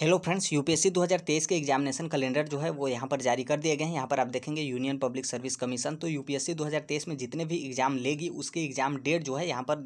hello friends UPSC 2023 के examination calendar जो है वो यहाँ पर जारी कर दिए गए हैं यहाँ पर आप देखेंगे यूनियन पब्लिक सर्विस कमीशन तो यूपीएससी 2023 में जितने भी एग्जाम लेगी उसके एग्जाम डेट जो है यहाँ पर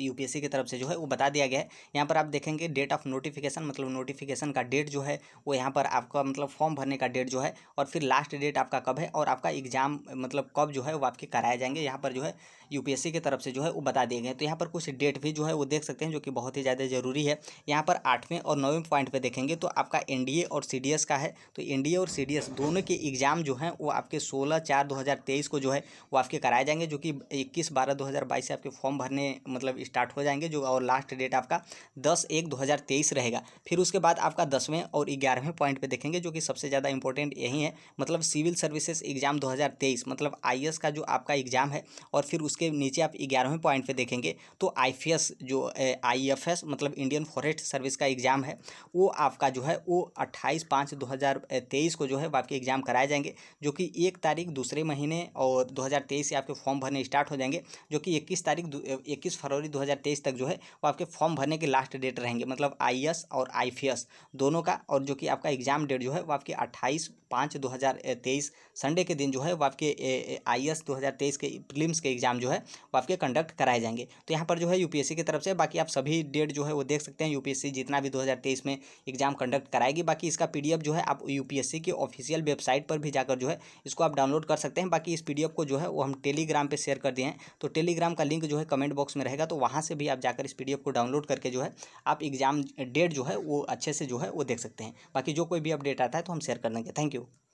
यूपीएससी की तरफ से जो है वो बता दिया गया है यहाँ पर आप देखेंगे डेट ऑफ नोटिफिकेशन मतलब नोटिफिकेशन का डेट जो है वो यहाँ पर आपका मतलब फॉर्म भरने का डेट जो है और फिर लास्ट डेट आपका कब है और आपका एग्जाम मतलब कब जो है वो आपके कराए जाएंगे यहाँ पर जो है यू की तरफ से जो है वो बता दिए गए तो यहाँ पर कुछ डेट भी जो है वो देख सकते हैं जो कि बहुत ही ज़्यादा जरूरी है यहाँ पर आठवें और नौवें पॉइंट पर देखेंगे करेंगे तो आपका एनडीए और सीडीएस का है तो एनडीए और सीडीएस दोनों के एग्ज़ाम जो हैं वो आपके सोलह चार दो हज़ार तेईस को जो है वो आपके कराए जाएंगे जो कि इक्कीस बारह दो हज़ार बाईस से आपके फॉर्म भरने मतलब स्टार्ट हो जाएंगे जो और लास्ट डेट आपका दस एक दो हज़ार तेईस रहेगा फिर उसके बाद आपका दसवें और ग्यारहवें पॉइंट पर देखेंगे जो कि सबसे ज़्यादा इंपॉर्टेंट यही है मतलब सिविल सर्विसेज एग्ज़ाम दो हज़ार तेईस मतलब आई का जो आपका एग्ज़ाम है और फिर उसके नीचे आप ग्यारहवें पॉइंट पर देखेंगे तो आई जो आई e मतलब इंडियन फॉरेस्ट सर्विस का एग्ज़ाम है वो आपका आपका जो है वो अट्ठाईस पाँच दो हज़ार तेईस को जो है आपके एग्ज़ाम कराए जाएंगे जो कि एक तारीख दूसरे महीने और दो हज़ार तेईस से आपके फॉर्म भरने स्टार्ट हो जाएंगे जो कि इक्कीस तारीख इक्कीस फरवरी दो हज़ार तेईस तक जो है वो आपके फॉर्म भरने के लास्ट डेट रहेंगे मतलब आई और आई दोनों का और जो कि आपका एग्ज़ाम डेट जो है वो आपके अट्ठाईस पाँच दो हज़ार तेईस संडे के दिन जो है वो आपके आई एस दो हज़ार तेईस के प्रीलिम्स के एग्ज़ाम जो है वो आपके कंडक्ट कराए जाएंगे तो यहाँ पर जो है यूपीएससी की तरफ से बाकी आप सभी डेट जो है वो देख सकते हैं यूपीएससी जितना भी दो हज़ार तेईस में एग्ज़ाम एग्जाम कंडक्ट कराएगी बाकी इसका पी जो है आप यू की ऑफिशियल वेबसाइट पर भी जाकर जो है इसको आप डाउनलोड कर सकते हैं बाकी इस पी को जो है वो हम टेलीग्राम पर शेयर कर दिए हैं तो टेलीग्राम का लिंक जो है कमेंट बॉक्स में रहेगा तो वहाँ से भी आप जाकर इस पी को डाउनलोड करके जो है आप एग्जाम डेट जो है वो अच्छे से जो है वो देख सकते हैं बाकी जो कोई भी अपडेट आता है तो हम शेयर कर देंगे थैंक यू